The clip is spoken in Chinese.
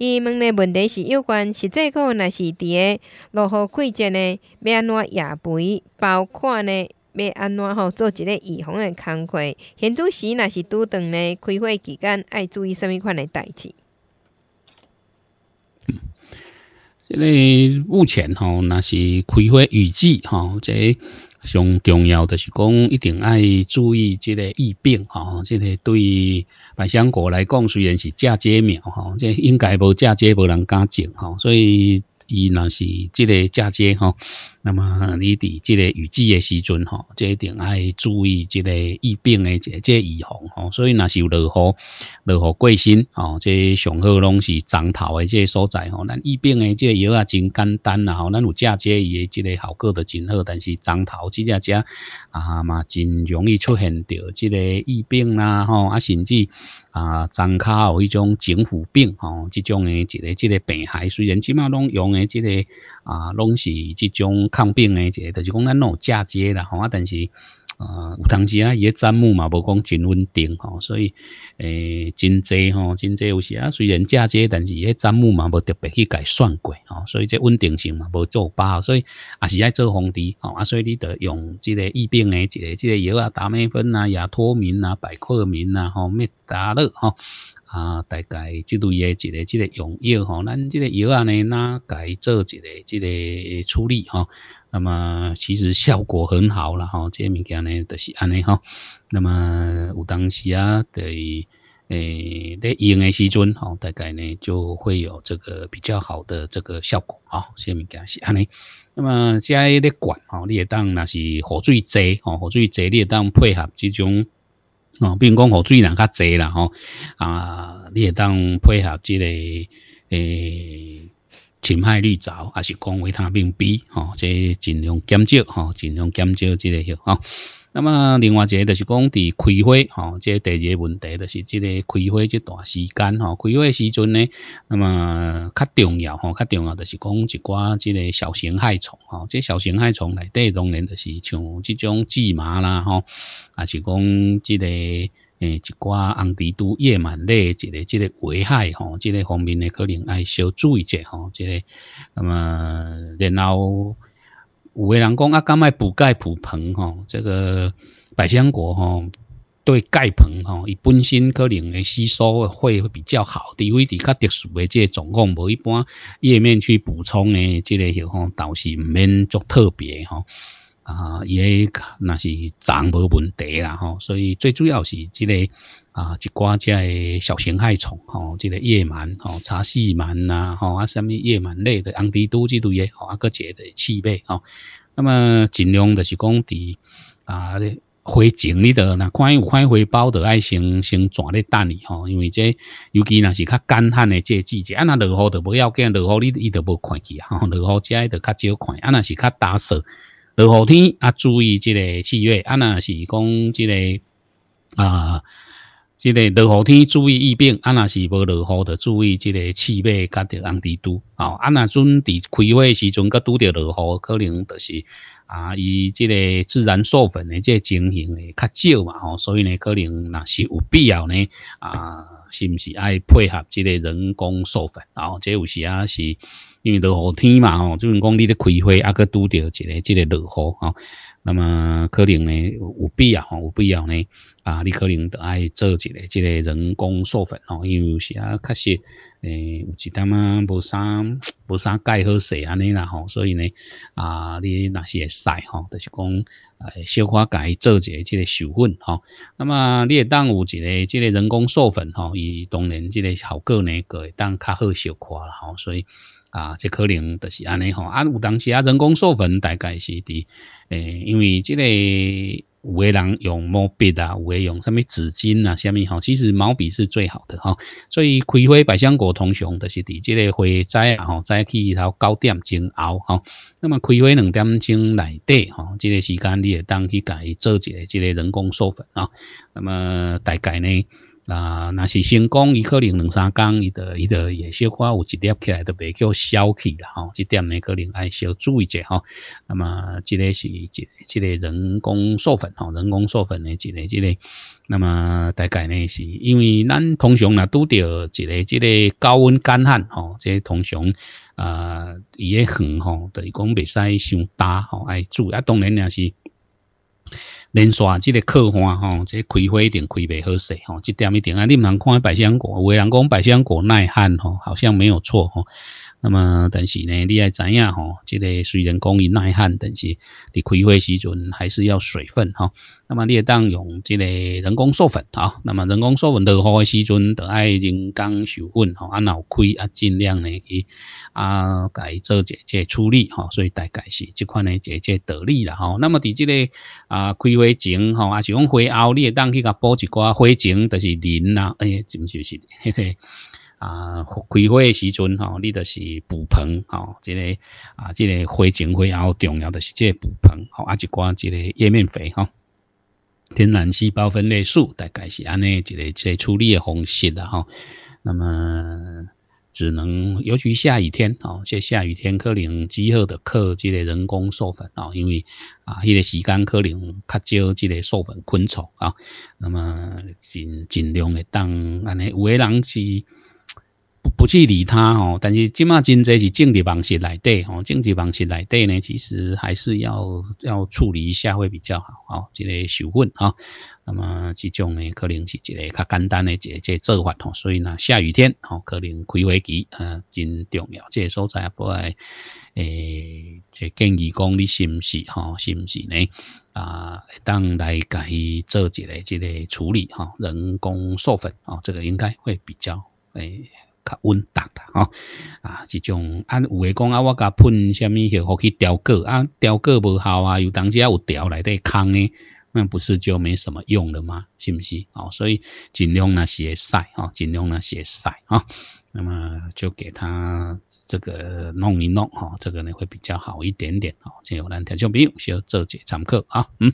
伊问的问题是有关实际课，若是伫个落雨季节呢？要安怎防肥？包括呢，要安怎吼做一个预防嘅工作？现主席若是拄长呢，开会期间爱注意什物款嘅代志？即个目前吼，若是开会雨季吼，即。上重要的是讲，一定爱注意这个疫病哈。这个对百香果来讲，虽然是嫁接苗哈，这应该无嫁接，无人敢种哈。所以，伊那是这个嫁接哈。那么你伫即个雨季诶时阵吼，即一定爱注意即个疫病诶即即预防吼。所以若是有落雨，落雨过身哦。即上好拢是长头诶即所在吼。咱疫病诶即药啊真简单啦吼。咱有嫁接伊诶即个效果都真好，但是长头即只只啊嘛真容易出现着即个疫病啦吼啊，甚至啊樟卡有一种整腐病吼，这种诶一个即个病害。虽然起码拢用诶即个啊拢是即种。抗病诶，一个就是讲咱弄嫁接啦吼啊，但是啊有当时啊，伊个砧木嘛无讲真稳定吼，所以诶真侪吼，真侪有时啊虽然嫁接，但是伊砧木嘛无特别去改算过吼，所以即稳定性嘛无做握，所以也是爱做红治吼，啊所以你得用即个疫病诶，一个即个药啊，达美芬啊，亚脱敏啊，百克敏啊，吼咩达乐吼。啊，大概即类嘢一个即个用药吼，咱即个药啊呢，那改做一个即个处理吼。那么其实效果很好了哈，即个物件呢都是安尼吼，那么有当时啊，得诶在用诶时阵吼，大概呢就会有这个比较好的这个效果啊。即个物件是安尼。那么现在咧管吼，你也当那是火水侪吼，火水侪你也当配合即种。哦，比如讲雨水人较侪啦吼，啊，你会当配合之个诶，浅海绿藻，还是讲维他命 B 吼，即尽量减少吼，尽量减少即、之类吼。那么另外一个就是讲，伫开花吼，即第二个问题就是，即个开花这段时间吼，开花时阵呢，那么较重要吼，较重要就是讲一寡即个小型害虫吼，即小型害虫内底当然就是像即种芝麻啦吼，啊是讲即个诶一寡红蜘蛛、叶螨类的个即个危害吼，即个方面呢可能爱小注意一下吼，即个那么然后。有的人讲啊，讲卖补钙补硼吼，这个百香果吼，对钙硼吼，伊本身可能诶吸收会比较好的，因为较特殊诶，即状况无一般页面去补充诶，即个情况倒是毋免足特别吼啊，伊个那是长无问题啦吼，所以最主要是即个。啊，一寡只诶小型害虫吼，即个夜盲吼、茶细盲呐吼，啊，虾米夜盲类的，红蜘蛛即类诶吼，啊，个只的刺猬吼。那么尽量就是讲伫啊，花境里头若看有看花苞的爱先先蛇咧等伊吼，因为即尤其若是较干旱的即季节，啊，若落雨著无要紧，落雨你伊著无看见，吼，落雨只著较少看，啊，若是较打湿。落雨天啊，注意即个气味啊，若是讲即个啊。即个落雨天注意疫病，啊，若是无落雨的注意即个气味甲着红地猪，啊，啊，若阵伫开会时阵佮拄着落雨，可能就是啊，伊即个自然授粉的即个情形会较少嘛，吼，所以呢，可能若是有必要呢，啊，是不是爱配合即个人工授粉，啊，即有时啊是因为落雨天嘛，哦，即阵讲你伫开会，啊，佮拄着一个即个落雨，吼。那么可能呢有必要，吼、有必要呢。啊，你可能就爱做一个即个人工授粉哦，因为有时啊，确实诶，有一点啊无啥无啥介好势安尼啦吼，所以呢啊，你那些使吼，就是讲诶，小可改做一个即个授粉吼。那么你也当有一个即个人工授粉吼，伊当然即个效果呢，个会当较好小可啦吼。所以啊，即可能就是安尼吼。啊，有当时啊，人工授粉大概是伫，诶，因为即个。有的人用毛笔啊，有的用什么纸巾啊，下面哈，其实毛笔是最好的哈。所以开花百香果通常都是伫这个花栽啊，吼再去一头九点钟后哈。那么开花两点钟内底哈，这个时间你会当去改做一下这个人工授粉啊。那么大概呢？啊，那是成功，伊可能两三天，伊得伊得也小可有一点起来都袂叫消气啦，吼，这点呢可能爱小注意者，吼。那么，这个是这即个人工授粉，吼，人工授粉的这个这个，那么大概呢是因为咱通常啦拄着一个这个高温干旱，吼，个通常啊伊也远，吼，等于讲袂使伤打，吼，爱注意啊，当然也是。连续即个客户吼，即个开花一定开袂好势吼，即点一定啊！你毋通看百香果，有个人讲百香果耐旱吼，好像没有错吼。那么，但是呢，你要知影吼？这个虽然讲伊耐旱，但是伫开花时阵还是要水分哈。那么，你当用这个人工授粉哈。那么，人工授粉落雨的时阵，就爱人工授粉吼，按老开啊，尽量呢去啊，改做一这处理哈。所以大概是这款呢，这这得力了哈。那么，在这个啊，开花前吼，啊，是用花后，你当去甲补一寡花前，就是磷啦，哎，就是嘿嘿。啊，开花的时阵吼，你就是补硼吼，即个啊，即个花前花然后重要的是即个补硼吼，啊，一寡即个叶面肥吼。天然细胞分裂素大概是安尼，一个即处理的方式啦吼。那么只能，尤其下雨天吼，即下雨天可能之后的靠即个人工授粉吼，因为啊，迄个时间可能较少即个授粉昆虫啊。那么尽尽量的当安尼，有诶人是。不不去理它哦。但是即马真正是经济方式来对吼，经济方式来对呢，其实还是要要处理一下会比较好哦，即个授粉啊。那么这种呢，可能是一个较简单的即个做法吼。所以呢，下雨天吼，可能开会期嗯，真重要。这个所在不诶，诶，建议讲你是不是吼，是不是呢？啊，等来去做一下即个处理哈，人工授粉啊，这个应该会比较诶。较稳当的哈啊，这种啊，有的讲啊，我甲喷什么去雕刻啊，雕刻不好啊，有当时有雕来的坑呢，那不是就没什么用了吗？是不是？哦，所以尽量那些晒哈，尽量那些晒啊，那么就给他这个弄一弄哈，这个呢会比较好一点点哈。接有咱条众朋友要做几参课啊？嗯。